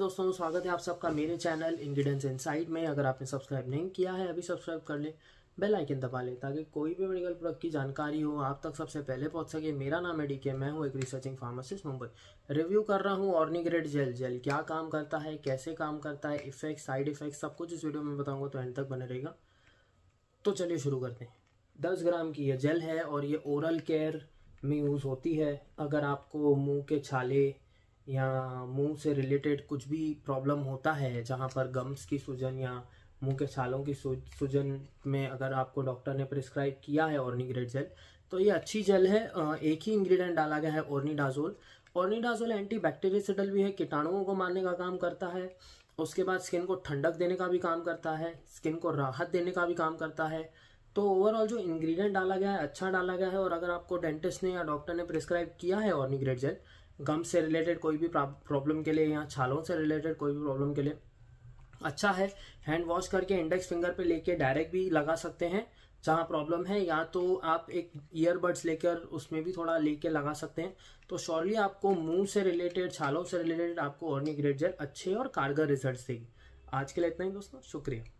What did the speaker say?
नमस्कार दोस्तों स्वागत है आप सबका मेरे चैनल इन इनसाइड में अगर आपने सब्सक्राइब नहीं किया है अभी सब्सक्राइब कर लें बेल आइकन दबा लें ताकि कोई भी मेडिकल प्रोडक्ट की जानकारी हो आप तक सबसे पहले पहुंच सके मेरा नाम है डी के मैं हूं एक रिसर्चिंग फार्मासिस्ट मुंबई रिव्यू कर रहा हूं ऑर्निग्रेड जेल जेल क्या काम करता है कैसे काम करता है इफेक्ट साइड इफेक्ट सब कुछ इस वीडियो में बताऊँगा तो एंड तक बने रहेगा तो चलिए शुरू करते हैं दस ग्राम की यह जेल है और ये ओरल केयर में यूज़ होती है अगर आपको मुँह के छाले या मुंह से रिलेटेड कुछ भी प्रॉब्लम होता है जहाँ पर गम्स की सूजन या मुंह के छालों की सूजन में अगर आपको डॉक्टर ने प्रिस्क्राइब किया है ऑर्निग्रेड जेल तो ये अच्छी जेल है एक ही इंग्रेडिएंट डाला गया है ऑर्निडाजोल ऑर्निडाजोल एंटी बैक्टीरियसिडल भी है कीटाणुओं को मारने का काम करता है उसके बाद स्किन को ठंडक देने का भी काम करता है स्किन को राहत देने का भी काम करता है तो ओवरऑल जो इंग्रेडिएंट डाला गया है अच्छा डाला गया है और अगर आपको डेंटिस्ट ने या डॉक्टर ने प्रिस्क्राइब किया है ऑर्निग्रेड जेल गम से रिलेटेड कोई भी प्रॉब्लम के लिए या छालों से रिलेटेड कोई भी प्रॉब्लम के लिए अच्छा है हैंड वॉश करके इंडेक्स फिंगर पे लेके डायरेक्ट भी लगा सकते हैं जहाँ प्रॉब्लम है या तो आप एक ईयरबड्स लेकर उसमें भी थोड़ा लेके लगा सकते हैं तो श्योरली आपको मुंह से रिलेटेड छालों से रिलेटेड आपको ऑर्निक जेल अच्छे और कारगर रिजल्ट देगी आज के लिए इतना ही दोस्तों शुक्रिया